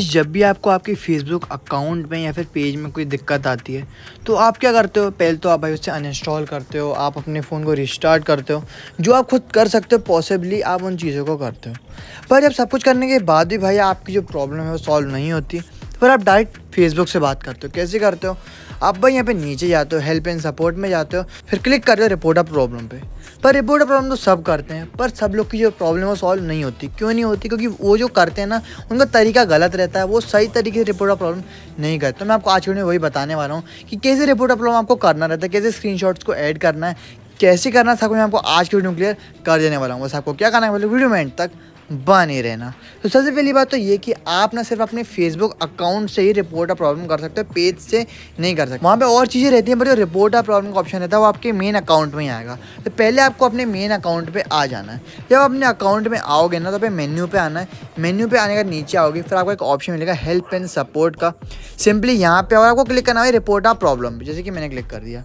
जब भी आपको आपके फेसबुक अकाउंट में या फिर पेज में कोई दिक्कत आती है तो आप क्या करते हो पहले तो आप भाई उससे अनइंस्टॉल करते हो आप अपने फ़ोन को रिस्टार्ट करते हो जो आप खुद कर सकते हो पॉसिबली आप उन चीज़ों को करते हो पर जब सब कुछ करने के बाद भी भाई आपकी जो प्रॉब्लम है वो सॉल्व नहीं होती तो फिर आप डायरेक्ट फेसबुक से बात करते हो कैसे करते हो आप भाई यहाँ पर नीचे जाते हो हेल्प एंड सपोर्ट में जाते हो फिर क्लिक करते हो रिपोर्ट आप प्रॉब्लम पर पर रिपोर्ट प्रॉब्लम तो सब करते हैं पर सब लोग की जो प्रॉब्लम है सॉल्व नहीं होती क्यों नहीं होती क्योंकि वो जो करते हैं ना उनका तरीका गलत रहता है वो सही तरीके से रिपोर्ट प्रॉब्लम नहीं करते तो मैं आपको आज वीडियो वही बताने वाला हूँ कि कैसे रिपोर्ट प्रॉब्लम आपको करना रहता है कैसे स्क्रीन को ऐड करना है कैसे करना था मैं आपको आज की वीडियो क्लियर कर देने वाला हूँ बस आपको क्या करना है मतलब वीडियो में एंड तक बने रहना तो सबसे पहली बात तो ये कि आप ना सिर्फ अपने फेसबुक अकाउंट से ही रिपोर्ट आ प्रॉब्लम कर सकते हो पेज से नहीं कर सकते वहाँ पे और चीज़ें रहती हैं पर जो रिपोर्ट आ प्रॉब्लम का ऑप्शन रहता है वो आपके मेन अकाउंट में ही आएगा तो पहले आपको अपने मेन अकाउंट पे आ जाना है जब अपने अकाउंट में आओगे ना तो फिर मेन्यू पर आना है मेन्यू पर आने का नीचे आओगे फिर आपको एक ऑप्शन मिलेगा हेल्प एंड सपोर्ट का सिंपली यहाँ पर और आपको क्लिक करना है रिपोर्ट आ प्रॉब्लम जैसे कि मैंने क्लिक कर दिया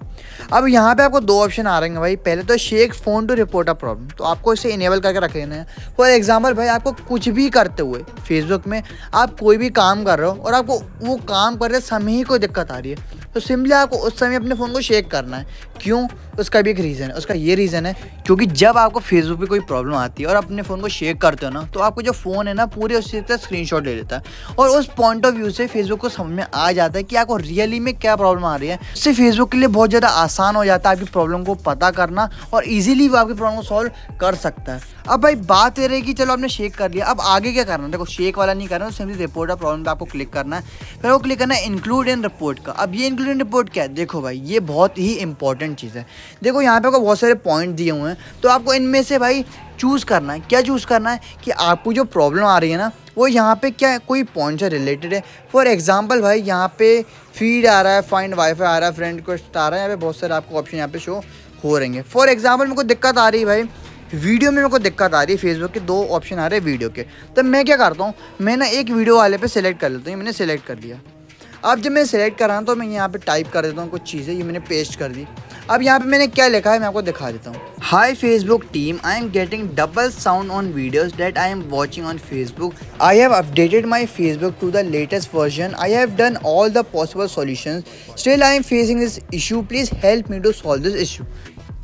अब यहाँ पर आपको दो ऑप्शन आ रहे हैं भाई पहले तो shake phone to report a problem तो आपको इसे इनेबल करके रख लेना है फॉर एग्जाम्पल अमर भाई आपको कुछ भी करते हुए फेसबुक में आप कोई भी काम कर रहे हो और आपको वो काम कर रहे समय ही कोई दिक्कत आ रही है तो सिंपली आपको उस समय अपने फ़ोन को शेक करना है क्यों उसका भी एक रीज़न है उसका ये रीज़न है क्योंकि जब आपको फेसबुक पे कोई प्रॉब्लम आती है और अपने फ़ोन को शेक करते हो ना तो आपको जो फ़ोन है ना पूरे उससे स्क्रीन शॉट ले लेता है और उस पॉइंट ऑफ व्यू से फेसबुक को समझ में आ जाता है कि आपको रियली में क्या प्रॉब्लम आ रही है उससे फेसबुक के लिए बहुत ज़्यादा आसान हो जाता है आपकी प्रॉब्लम को पता करना और ईजिली वो आपकी प्रॉब्लम को सॉल्व कर सकता है अब भाई बात ये रही कि चलो आपने शेक कर लिया अब आगे क्या करना है देखो शेक वाला नहीं करना सिंपली रिपोर्ट का प्रॉब्लम पर आपको क्लिक करना है फिर वो क्लिक करना है इंक्लूड इन रिपोर्ट का अब ये इंक्लूड इन रिपोर्ट क्या है देखो भाई ये बहुत ही इंपॉर्टेंट इंपॉर्टेंट चीज़ है देखो यहाँ पे आपको बहुत सारे पॉइंट दिए हुए हैं तो आपको इनमें से भाई चूज़ करना है क्या चूज़ करना है कि आपको जो प्रॉब्लम आ रही है ना वो यहाँ पे क्या कोई पॉइंट से रिलेटेड है फॉर एग्जांपल भाई यहाँ पे फीड आ रहा है फाइंड वाईफाई आ रहा है फ्रेंड को आ रहा है यहाँ पे बहुत सारे आपको ऑप्शन यहाँ पे शो हो रहे हैं फॉर एग्जाम्पल मेरे को दिक्कत आ रही है भाई वीडियो में मेरे को दिक्कत आ रही है फेसबुक के दो ऑप्शन आ रहे हैं वीडियो के तब तो मैं क्या करता हूँ मैं ना एक वीडियो वाले पे सिलेक्ट कर लेता हूँ मैंने सेलेक्ट कर दिया अब जब मैं सिलेक्ट हूँ तो मैं यहाँ पे टाइप कर देता हूँ कुछ चीज़ें ये मैंने पेस्ट कर दी अब यहाँ पे मैंने क्या लिखा है मैं आपको दिखा देता हूँ hi Facebook team I am getting double sound on videos that I am watching on Facebook I have updated my Facebook to the latest version I have done all the possible solution still I am facing this issue please help me to solve this issue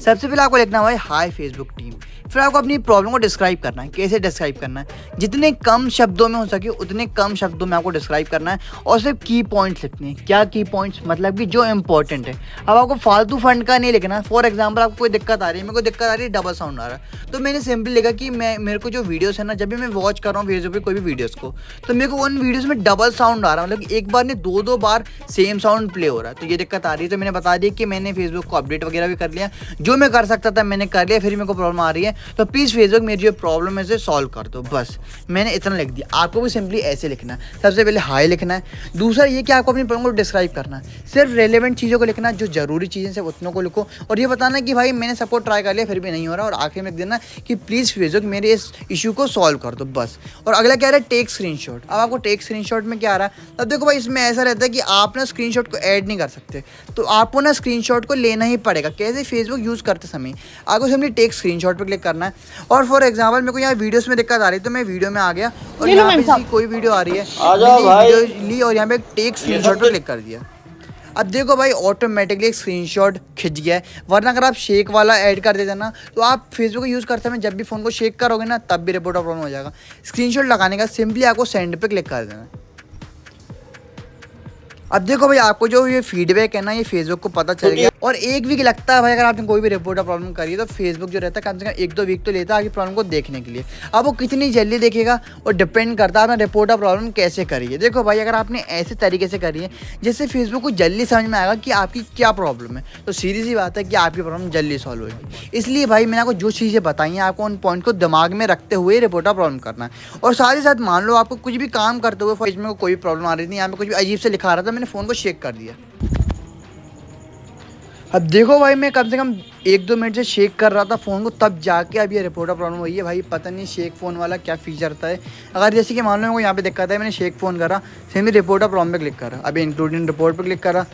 सबसे पहले आपको लिखना है high Facebook team फिर आपको अपनी problem को describe करना है कैसे डिस्क्राइब करना है जितने कम शब्दों में हो सके उतने कम शब्दों में आपको डिस्क्राइब करना है और सिर्फ की पॉइंट्स लिखने हैं क्या की पॉइंट्स मतलब कि जो इंपॉर्टेंट है अब आपको फालतू फंड का नहीं लिखना फॉर एग्जाम्पल आपको कोई दिक्कत आ रही है मेरे को दिक्कत आ रही है डबल साउंड आ रहा है तो मैंने सिंपली लिखा कि मैं मेरे को जो वीडियोज़ है ना जब भी मैं वॉच कर रहा हूँ फेसबुक पर कोई भी वीडियोज़ को तो मेरे को उन वीडियोज़ में डबल साउंड आ रहा है मतलब एक बार नहीं दो दो बार सेम साउंड प्ले हो रहा है तो ये दिक्कत आ रही है तो मैंने बता दिया कि मैंने फेसबुक को अपडेट वगैरह भी कर लिया जो मैं कर सकता था मैंने कर लिया फिर मेरे को प्रॉब्लम आ रही है तो प्लीज़ फेसबुक मेरी जो प्रॉब्लम है उसे सॉल्व कर दो बस मैंने इतना लिख दिया आपको भी सिंपली ऐसे लिखना है सबसे पहले हाई लिखना है दूसरा ये कि आपको अपनी प्रॉब्लम को डिस्क्राइब करना है सिर्फ रेलिवेंट चीज़ों को लिखना जो ज़रूरी चीज़ें सिर्फ उतनों को लिखो और ये बताना कि भाई मैंने सबको ट्राई कर लिया फिर भी नहीं हो रहा और आखिर में लिख देना कि प्लीज़ फेसबुक मेरे इस इशू को सॉल्व कर दो बस और अगला कह रहा है टेक स्क्रीन अब आपको टेक स्क्रीन में क्या आ रहा है अब देखो भाई इसमें ऐसा रहता है कि आप ना स्क्रीन को ऐड नहीं कर सकते तो आपको ना स्क्रीन को लेना ही पड़ेगा कैसे फेसबुक यूज़ यूज़ करते समय आगे उसे हमने टेक स्क्रीन शॉट क्लिक करना है और फॉर एग्जाम्पल मेरे को यहाँ वीडियोज़ में दिक्कत आ रही है तो मैं वीडियो में आ गया और यहाँ पे कोई वीडियो आ रही है वीडियो ली और यहाँ पे टेक स्क्रीन शॉट क्लिक कर दिया अब देखो भाई ऑटोमेटिकली एक स्क्रीनशॉट खिंच गया है वरना अगर आप शेक वाला ऐड कर देते ना तो आप फेसबुक का यूज़ करते हैं जब भी फ़ोन को शेक करोगे ना तब भी रिपोर्ट प्रॉब्लम हो जाएगा स्क्रीनशॉट लगाने का सिंपली आपको सेंड पे क्लिक कर देना अब देखो भाई आपको जो ये फीडबैक है ना ये फेसबुक को पता चल गया और एक वीक लगता है भाई अगर आपने कोई भी रिपोर्ट का प्रॉब्लम करी तो फेसबुक जो रहता है कम से कम एक दो वीक तो लेता है आपकी प्रॉब्लम को देखने के लिए अब वो कितनी जल्दी देखेगा और डिपेंड करता है आपने रिपोर्ट का प्रॉब्लम कैसे करिए देखो भाई अगर आपने ऐसे तरीके से करी है जिससे फेसबुक को जल्दी समझ में आएगा कि आपकी क्या प्रॉब्लम है तो सीधी सी बात है कि आपकी प्रॉब्लम जल्दी सॉल्व होगी इसलिए भाई मैंने आपको जो चीज़ें बताई हैं आपको उन पॉइंट को दिमाग में रखते हुए रिपोर्ट का प्रॉब्लम करना है और साथ ही साथ मान लो आपको कुछ भी काम करते हुए फेसबुक में कोई प्रॉब्लम आ रही थी यहाँ पर कुछ भी अजीब से लिखा रहा था मैंने फ़ोन को चेक कर दिया अब देखो भाई मैं कम से कम एक दो मिनट से शेक कर रहा था फ़ोन को तब जाके अब ये रिपोर्टर प्रॉब्लम हुई है भाई पता नहीं शेक फ़ोन वाला क्या फीचर था है अगर जैसे कि मान लो मेरे को यहाँ पे दिक्कत है मैंने शेक फ़ोन करा फिर मैं रिपोर्टर प्रॉब्लम पे क्लिक करा अभी इंक्लूडिंग रिपोर्ट पर क्लिक करा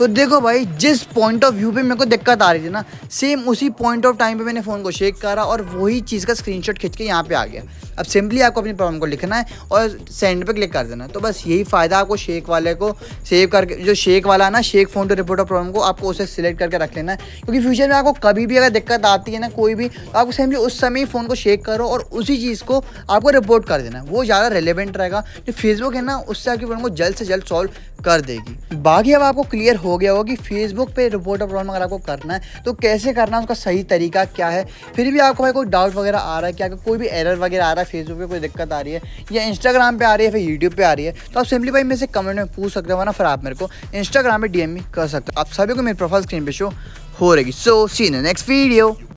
तो देखो भाई जिस पॉइंट ऑफ व्यू पे मेरे को दिक्कत आ रही थी ना सेम उसी पॉइंट ऑफ टाइम पे मैंने फ़ोन को शेक करा और वही चीज़ का स्क्रीनशॉट खींच के यहाँ पे आ गया अब सिंपली आपको अपनी प्रॉब्लम को लिखना है और सेंड पे क्लिक कर देना है तो बस यही फ़ायदा आपको शेक वाले को सेव करके जो शेक वाला है ना shake phone to report of problem को आपको उसे सिलेक्ट करके रख लेना है क्योंकि फ्यूचर में आपको कभी भी अगर दिक्कत आती है ना कोई भी तो आपको सिंपली उस समय ही फ़ोन को शेक करो और उसी चीज़ को आपको रिपोर्ट कर देना है वो ज़्यादा रेलिवेंट रहेगा जो फेसबुक है ना उससे आपकी प्रॉब्लम को जल्द से जल्द सॉल्व कर देगी बाकी अब आपको क्लियर हो गया होगा कि फेसबुक पे रिपोर्ट अपलोड अगर आपको करना है तो कैसे करना है उसका सही तरीका क्या है फिर भी आपको भाई कोई डाउट वगैरह आ रहा है क्या कोई भी एरर वगैरह आ रहा है फेसबुक पे कोई दिक्कत आ रही है या इंस्टाग्राम पे आ रही है फिर यूट्यूब पे आ रही है तो आप सिंपली भाई मेरे से कमेंट में पूछ सकते हो ना फिर आप मेरे को इंस्टाग्राम पर डी कर सकते हो आप सभी को मेरे प्रोफाइल स्क्रीन पर शो हो रहेगी सो सी नेक्स्ट वीडियो